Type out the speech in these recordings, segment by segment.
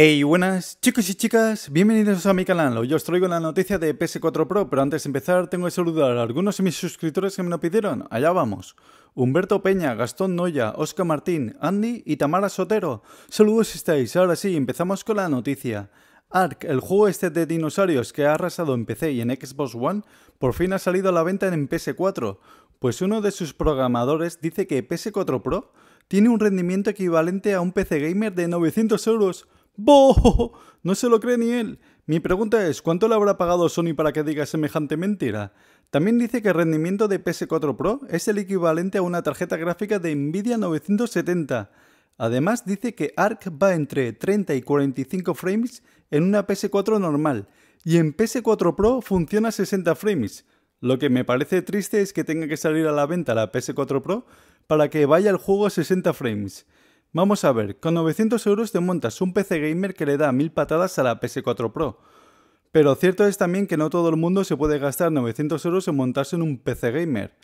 Hey, buenas chicos y chicas, bienvenidos a mi canal. Hoy os traigo la noticia de PS4 Pro, pero antes de empezar tengo que saludar a algunos de mis suscriptores que me lo pidieron. Allá vamos. Humberto Peña, Gastón Noya, Oscar Martín, Andy y Tamara Sotero. Saludos estáis, ahora sí, empezamos con la noticia. Ark, el juego este de dinosaurios que ha arrasado en PC y en Xbox One, por fin ha salido a la venta en PS4, pues uno de sus programadores dice que PS4 Pro tiene un rendimiento equivalente a un PC gamer de 900 euros ¡Boo! No se lo cree ni él. Mi pregunta es, ¿cuánto le habrá pagado Sony para que diga semejante mentira? También dice que el rendimiento de PS4 Pro es el equivalente a una tarjeta gráfica de Nvidia 970. Además dice que ARC va entre 30 y 45 frames en una PS4 normal y en PS4 Pro funciona a 60 frames. Lo que me parece triste es que tenga que salir a la venta la PS4 Pro para que vaya el juego a 60 frames. Vamos a ver, con 900 euros te montas un PC gamer que le da mil patadas a la PS4 Pro. Pero cierto es también que no todo el mundo se puede gastar 900 euros en montarse en un PC gamer.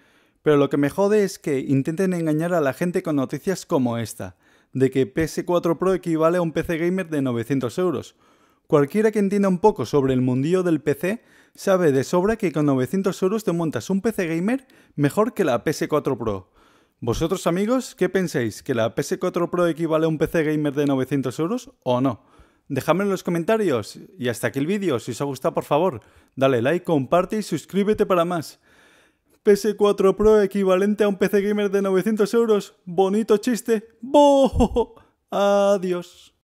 Pero lo que me jode es que intenten engañar a la gente con noticias como esta, de que PS4 Pro equivale a un PC gamer de 900 euros. Cualquiera que entienda un poco sobre el mundillo del PC sabe de sobra que con 900 euros te montas un PC gamer mejor que la PS4 Pro. ¿Vosotros amigos qué pensáis? ¿Que la PS4 Pro equivale a un PC gamer de 900 euros o no? Dejadme en los comentarios y hasta aquí el vídeo. Si os ha gustado, por favor, dale like, comparte y suscríbete para más. PS4 Pro equivalente a un PC gamer de 900 euros. Bonito chiste. ¡Bo! Adiós.